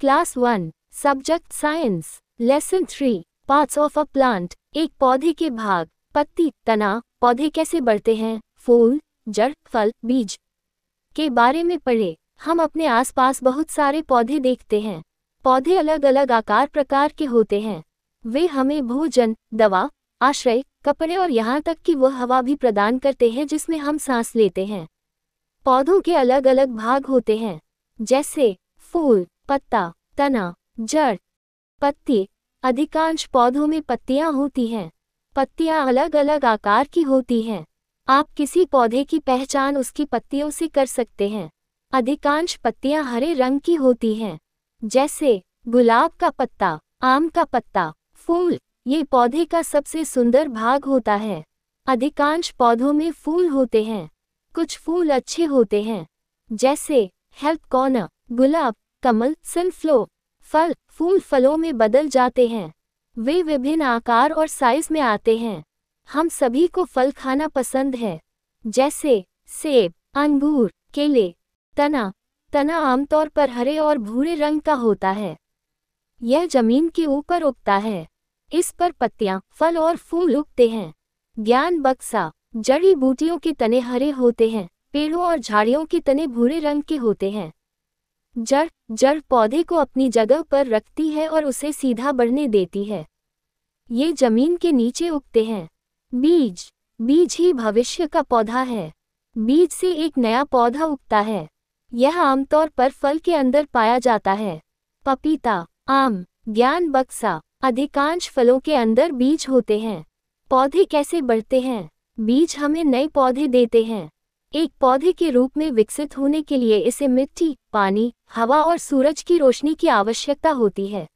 class one subject science lesson three parts of a plant एक पौधे के भाग पत्ती तना पौधे कैसे बढ़ते हैं फूल जड़ फल बीज के बारे में पढ़े हम अपने आसपास बहुत सारे पौधे देखते हैं पौधे अलग अलग आकार प्रकार के होते हैं वे हमें भोजन दवा आश्रय कपड़े और यहाँ तक कि वह हवा भी प्रदान करते हैं जिसमें हम सांस लेते हैं पौधों के अलग अलग भाग होते हैं जैसे फूल पत्ता तना जड़ पत्ती अधिकांश पौधों में पत्तियां होती हैं पत्तियां अलग अलग आकार की होती हैं आप किसी पौधे की पहचान उसकी पत्तियों से कर सकते हैं अधिकांश पत्तियां हरे रंग की होती हैं जैसे गुलाब का पत्ता आम का पत्ता फूल ये पौधे का सबसे सुंदर भाग होता है अधिकांश पौधों में फूल होते हैं कुछ फूल अच्छे होते हैं जैसे हेल्प कॉर्नर गुलाब कमल सिल्फ्लो फल फूल फलों में बदल जाते हैं वे विभिन्न आकार और साइज में आते हैं हम सभी को फल खाना पसंद है जैसे सेब अंगूर केले तना तना आमतौर पर हरे और भूरे रंग का होता है यह जमीन के ऊपर उगता है इस पर पत्तियां, फल और फूल उगते हैं ज्ञान बक्सा जड़ी बूटियों के तने हरे होते हैं पेड़ों और झाड़ियों के तने भूरे रंग के होते हैं जड़ जड़ पौधे को अपनी जगह पर रखती है और उसे सीधा बढ़ने देती है ये जमीन के नीचे उगते हैं बीज बीज ही भविष्य का पौधा है बीज से एक नया पौधा उगता है यह आमतौर पर फल के अंदर पाया जाता है पपीता आम ज्ञान बक्सा अधिकांश फलों के अंदर बीज होते हैं पौधे कैसे बढ़ते हैं बीज हमें नए पौधे देते हैं एक पौधे के रूप में विकसित होने के लिए इसे मिट्टी पानी हवा और सूरज की रोशनी की आवश्यकता होती है